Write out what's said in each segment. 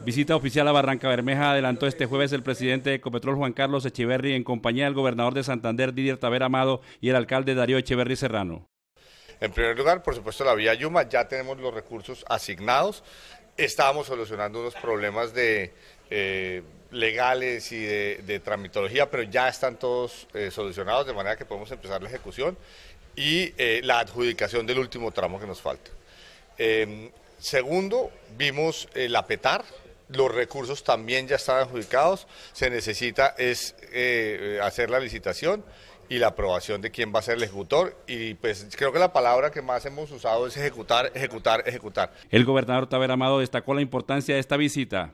Visita oficial a Barranca Bermeja adelantó este jueves el presidente de Ecopetrol Juan Carlos Echeverry en compañía del gobernador de Santander Didier Taver Amado y el alcalde Darío Echeverry Serrano. En primer lugar, por supuesto, la vía Yuma, ya tenemos los recursos asignados. Estábamos solucionando unos problemas de, eh, legales y de, tramitología, pero ya están todos eh, solucionados, de manera que podemos empezar la ejecución y eh, la adjudicación del último tramo que nos falta. Em, segundo, vimos la PETAR, los recursos también ya están adjudicados, se necesita es eh, hacer la licitación y la aprobación de quién va a ser el ejecutor. Y pues creo que la palabra que más hemos usado es ejecutar, ejecutar, ejecutar. El gobernador Taber Amado destacó la importancia de esta visita.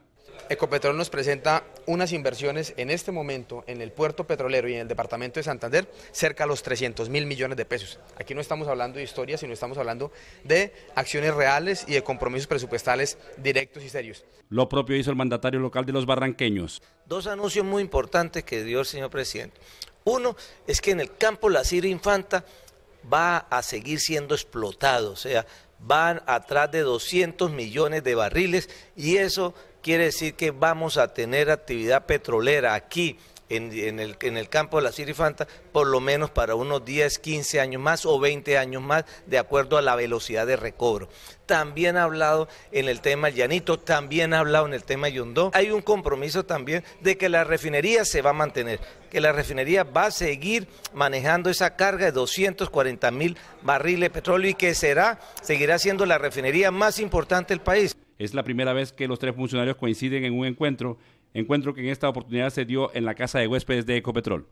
Ecopetrol nos presenta unas inversiones en este momento en el puerto petrolero y en el departamento de Santander cerca a los 300 mil millones de pesos. Aquí no estamos hablando de historias, sino estamos hablando de acciones reales y de compromisos presupuestales directos y serios. Lo propio hizo el mandatario local de los barranqueños. Dos anuncios muy importantes que dio el señor presidente. Uno es que en el campo La Siria Infanta va a seguir siendo explotado, o sea, van atrás de 200 millones de barriles y eso quiere decir que vamos a tener actividad petrolera aquí en, el, campo de la Sirifanta, por lo menos para unos 10, 15 años más o 20 años más, de acuerdo a la velocidad de recobro. También ha hablado en el tema Llanito, también ha hablado en el tema Yondó. Hay un compromiso también de que la refinería se va a mantener, que la refinería va a seguir manejando esa carga de 240 mil barriles de petróleo y que será, seguirá siendo la refinería más importante del país. Es la primera vez que los tres funcionarios coinciden en un encuentro encuentro que en esta oportunidad se dio en la casa de huéspedes de Ecopetrol.